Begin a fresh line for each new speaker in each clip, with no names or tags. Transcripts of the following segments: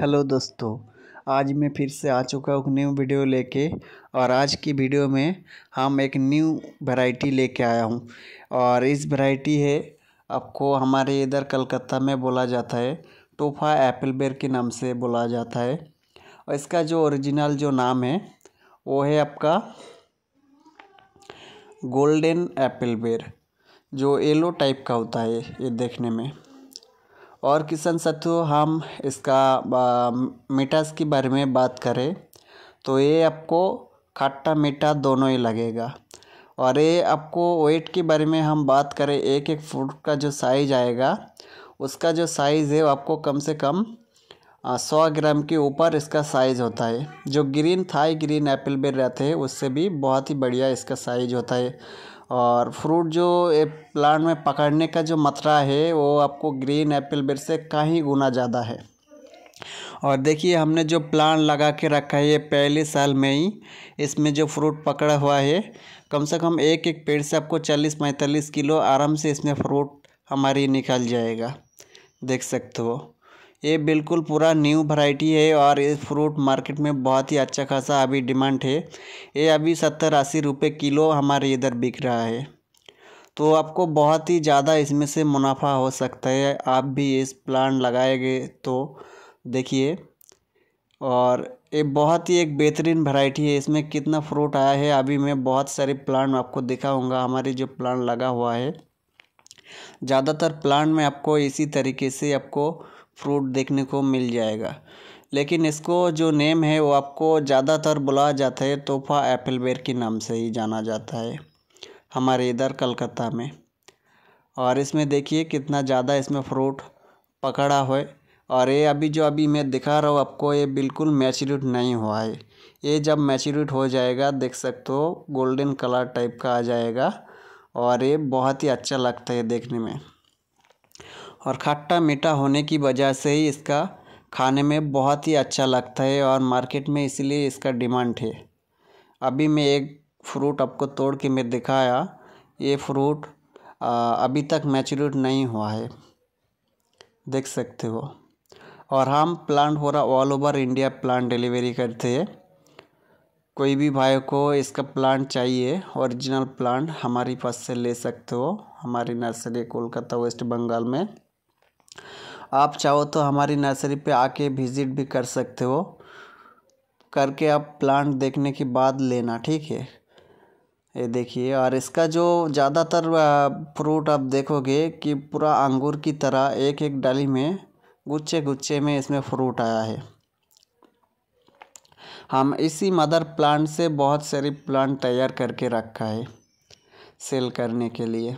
hello दोस्तों आज मैं फिर से आ चुका हूँ न्यू वीडियो लेके और आज की वीडियो में हम एक न्यू वैरायटी लेके आया हूँ और इस वैरायटी है आपको हमारे इधर कलकत्ता में बोला जाता है टोफा एप्पल बेर के नाम से बोला जाता है और इसका जो ओरिजिनल जो नाम है वो है आपका गोल्डन एप्पल बेर जो येलो टाइप का होता है ये देखने में और किशन सत्तू हम इसका मीठास के बारे में बात करें तो ये आपको खट्टा मीठा दोनों ही लगेगा और ये आपको वेट के बारे में हम बात करें एक एक फ्रूट का जो साइज आएगा उसका जो साइज़ है वो आपको कम से कम सौ ग्राम के ऊपर इसका साइज़ होता है जो ग्रीन थाई ग्रीन एप्पल बेर रहते हैं उससे भी बहुत ही बढ़िया इसका साइज होता है और फ्रूट जो प्लांट में पकड़ने का जो मात्रा है वो आपको ग्रीन एप्पल बेर से कहीं गुना ज़्यादा है और देखिए हमने जो प्लान लगा के रखा है ये पहले साल में ही इसमें जो फ्रूट पकड़ा हुआ है कम से कम एक एक पेड़ से आपको चालीस पैंतालीस किलो आराम से इसमें फ्रूट हमारी निकल जाएगा देख सकते हो ये बिल्कुल पूरा न्यू वैरायटी है और ये फ्रूट मार्केट में बहुत ही अच्छा खासा अभी डिमांड है ये अभी सत्तर अस्सी रुपये किलो हमारे इधर बिक रहा है तो आपको बहुत ही ज़्यादा इसमें से मुनाफा हो सकता है आप भी इस प्लान लगाएंगे तो देखिए और ये बहुत ही एक बेहतरीन वैरायटी है इसमें कितना फ्रूट आया है अभी मैं बहुत सारे प्लांट आपको दिखाऊंगा हमारे जो प्लांट लगा हुआ है ज़्यादातर प्लांट में आपको इसी तरीके से आपको फ्रूट देखने को मिल जाएगा लेकिन इसको जो नेम है वो आपको ज़्यादातर बुलाया जाता है तोहफा एप्पल बेर के नाम से ही जाना जाता है हमारे इधर कलकत्ता में और इसमें देखिए कितना ज़्यादा इसमें फ्रूट पकड़ा हुआ और ये अभी जो अभी मैं दिखा रहा हूँ आपको ये बिल्कुल मैच्यूरिट नहीं हुआ है ये जब मैच्यूरिट हो जाएगा देख सकते हो गोल्डन कलर टाइप का आ जाएगा और ये बहुत ही अच्छा लगता है देखने में और खट्टा मीठा होने की वजह से ही इसका खाने में बहुत ही अच्छा लगता है और मार्केट में इसलिए इसका डिमांड है अभी मैं एक फ्रूट आपको तोड़ के मैं दिखाया ये फ्रूट अभी तक मैच्योर नहीं हुआ है देख सकते हो और हम प्लांट हो रहा all over India plant delivery करते हैं कोई भी भाई को इसका प्लांट चाहिए ओरिजिनल प्लांट हमारे पास से ले सकते हो हमारी नर्सरी कोलकाता वेस्ट बंगाल में आप चाहो तो हमारी नर्सरी पे आके विज़िट भी कर सकते हो करके आप प्लांट देखने के बाद लेना ठीक है ये देखिए और इसका जो ज़्यादातर फ्रूट आप देखोगे कि पूरा अंगूर की तरह एक एक डाली में गुच्छे गुच्छे में इसमें फ्रूट आया है हम इसी मदर प्लांट से बहुत सारी प्लांट तैयार करके रखा है सेल करने के लिए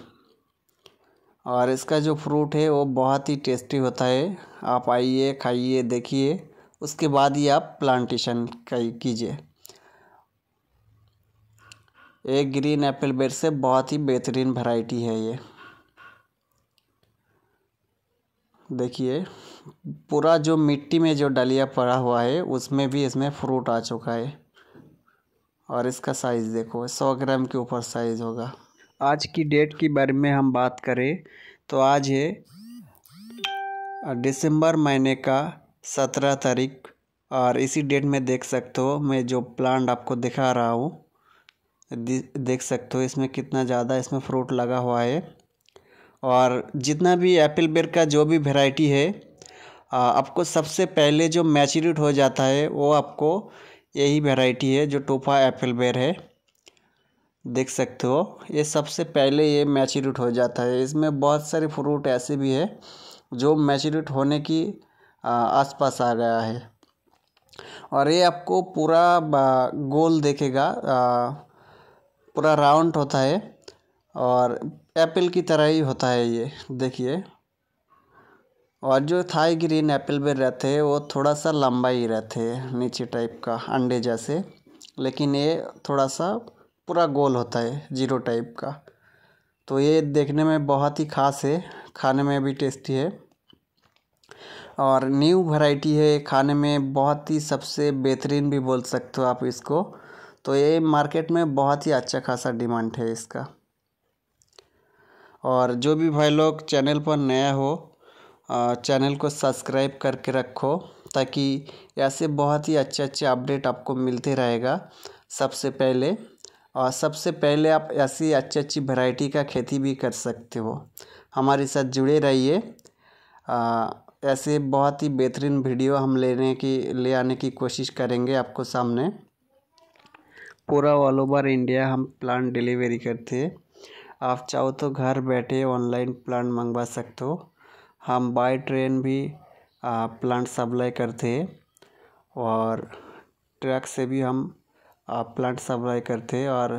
और इसका जो फ्रूट है वो बहुत ही टेस्टी होता है आप आइए खाइए देखिए उसके बाद ही आप प्लांटेशन कीजिए एक ग्रीन एप्पल बेर से बहुत ही बेहतरीन वैरायटी है ये देखिए पूरा जो मिट्टी में जो डलिया पड़ा हुआ है उसमें भी इसमें फ्रूट आ चुका है और इसका साइज़ देखो सौ ग्राम के ऊपर साइज़ होगा आज की डेट के बारे में हम बात करें तो आज है दिसंबर महीने का सत्रह तारीख और इसी डेट में देख सकते हो मैं जो प्लांट आपको दिखा रहा हूँ देख सकते हो इसमें कितना ज़्यादा इसमें फ्रूट लगा हुआ है और जितना भी एप्पल बेर का जो भी वेराइटी है आपको सबसे पहले जो मैचरिट हो जाता है वो आपको यही वेराइटी है जो टोफा एप्पल बेर है देख सकते हो ये सबसे पहले ये मैच्यूरिट हो जाता है इसमें बहुत सारे फ्रूट ऐसे भी है जो मैच्यूरिट होने की आसपास आ गया है और ये आपको पूरा गोल देखेगा पूरा राउंड होता है और एप्पल की तरह ही होता है ये देखिए और जो थाई ग्रीन एप्पल में रहते हैं वो थोड़ा सा लंबा ही रहते हैं नीचे टाइप का अंडे जैसे लेकिन ये थोड़ा सा पूरा गोल होता है जीरो टाइप का तो ये देखने में बहुत ही ख़ास है खाने में भी टेस्टी है और न्यू वैरायटी है खाने में बहुत ही सबसे बेहतरीन भी बोल सकते हो आप इसको तो ये मार्केट में बहुत ही अच्छा खासा डिमांड है इसका और जो भी भाई लोग चैनल पर नया हो चैनल को सब्सक्राइब करके रखो ताकि ऐसे बहुत ही अच्छे अच्छे अपडेट आपको मिलते रहेगा सबसे पहले और सबसे पहले आप ऐसी अच्छी अच्छी वैरायटी का खेती भी कर सकते हो हमारे साथ जुड़े रहिए ऐसे बहुत ही बेहतरीन वीडियो हम लेने की ले आने की कोशिश करेंगे आपको सामने पूरा ऑल ओवर इंडिया हम प्लान डिलीवरी करते हैं आप चाहो तो घर बैठे ऑनलाइन प्लान मंगवा सकते हो हम बाय ट्रेन भी प्लांट सप्लाई करते हैं और ट्रक से भी हम प्लांट सप्लाई करते हैं और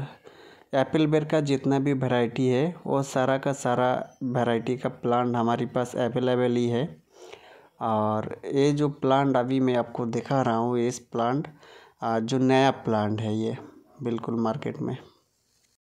एप्पल बेर का जितना भी वैरायटी है वो सारा का सारा वैरायटी का प्लांट हमारे पास अवेलेबल ही है और ये जो प्लांट अभी मैं आपको दिखा रहा हूँ इस प्लांट जो नया प्लांट है ये बिल्कुल मार्केट में